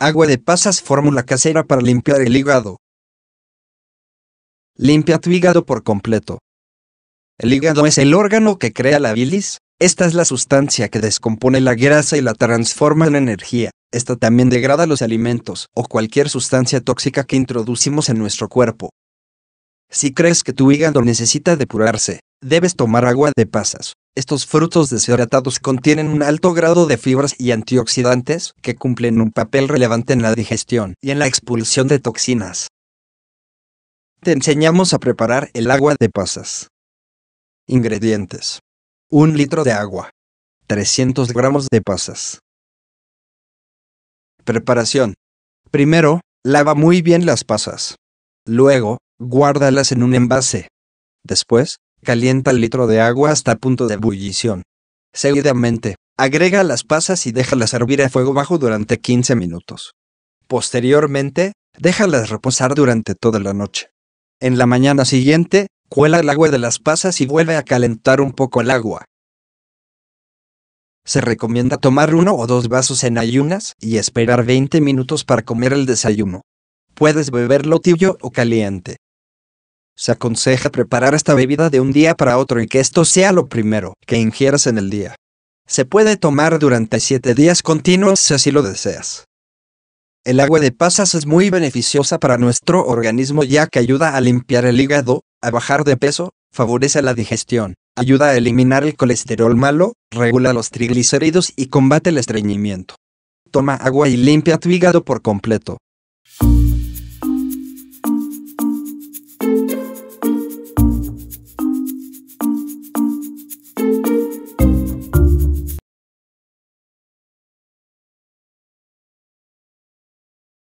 Agua de pasas fórmula casera para limpiar el hígado. Limpia tu hígado por completo. El hígado es el órgano que crea la bilis. Esta es la sustancia que descompone la grasa y la transforma en energía. Esta también degrada los alimentos o cualquier sustancia tóxica que introducimos en nuestro cuerpo. Si crees que tu hígado necesita depurarse, debes tomar agua de pasas. Estos frutos deshidratados contienen un alto grado de fibras y antioxidantes que cumplen un papel relevante en la digestión y en la expulsión de toxinas. Te enseñamos a preparar el agua de pasas. Ingredientes. 1 litro de agua. 300 gramos de pasas. Preparación. Primero, lava muy bien las pasas. Luego, guárdalas en un envase. Después, Calienta el litro de agua hasta punto de ebullición. Seguidamente, agrega las pasas y déjalas hervir a fuego bajo durante 15 minutos. Posteriormente, déjalas reposar durante toda la noche. En la mañana siguiente, cuela el agua de las pasas y vuelve a calentar un poco el agua. Se recomienda tomar uno o dos vasos en ayunas y esperar 20 minutos para comer el desayuno. Puedes beberlo tibio o caliente. Se aconseja preparar esta bebida de un día para otro y que esto sea lo primero que ingieras en el día. Se puede tomar durante 7 días continuos si así lo deseas. El agua de pasas es muy beneficiosa para nuestro organismo ya que ayuda a limpiar el hígado, a bajar de peso, favorece la digestión, ayuda a eliminar el colesterol malo, regula los triglicéridos y combate el estreñimiento. Toma agua y limpia tu hígado por completo.